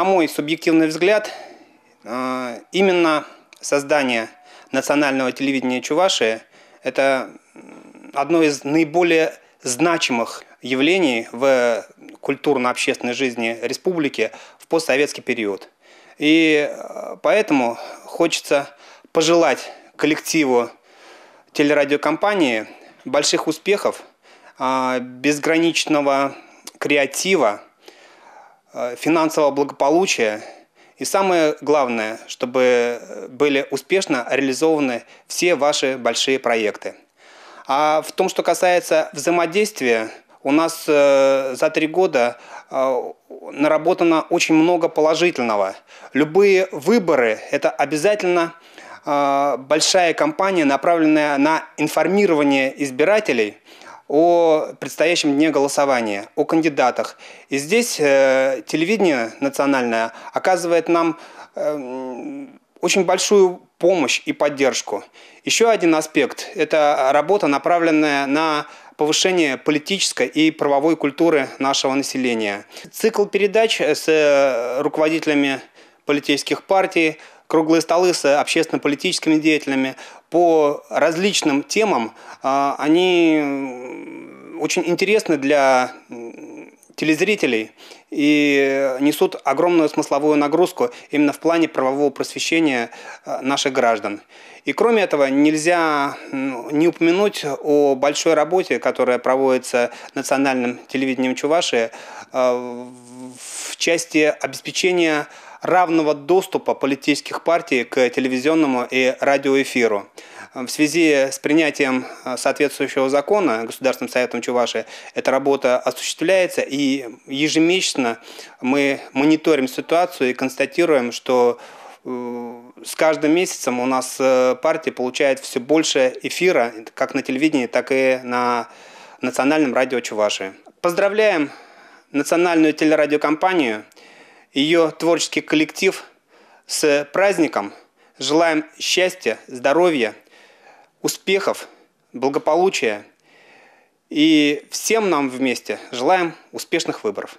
на мой субъективный взгляд, э, именно создание национального телевидения Чувашии – это одно из наиболее значимых явлений в культурно-общественной жизни республики в постсоветский период. И э, поэтому хочется пожелать коллективу телерадиокомпании больших успехов, э, безграничного креатива – Э, финансового благополучия и самое главное, чтобы э, были успешно реализованы все ваши большие проекты. А в том, что касается взаимодействия, у нас э, за три года наработано очень много положительного. Любые выборы – это обязательно большая кампания, направленная на информирование избирателей – о предстоящем дне голосования, о кандидатах. И здесь э, телевидение национальное оказывает нам э, очень большую помощь и поддержку. Еще один аспект – это работа, направленная на повышение политической и правовой культуры нашего населения. Цикл передач с э, руководителями политических партий – круглые столы с общественно-политическими деятелями по различным темам. А, они очень интересны для телезрителей и несут огромную смысловую нагрузку именно в плане правового просвещения а, наших граждан. И кроме этого, нельзя не упомянуть о большой работе, которая проводится национальным телевидением Чувашии а, в части обеспечения равного доступа политических партий к телевизионному и радиоэфиру. В связи с принятием э, соответствующего закона Государственным Советом Чуваши эта работа осуществляется, и ежемесячно мы мониторим ситуацию и констатируем, что э, с каждым месяцем у нас э, партия получает все больше эфира, как на телевидении, так и на национальном радио Чуваши. Поздравляем национальную телерадиокомпанию – ее творческий коллектив с праздником. Желаем счастья, здоровья, успехов, благополучия. И всем нам вместе желаем успешных выборов.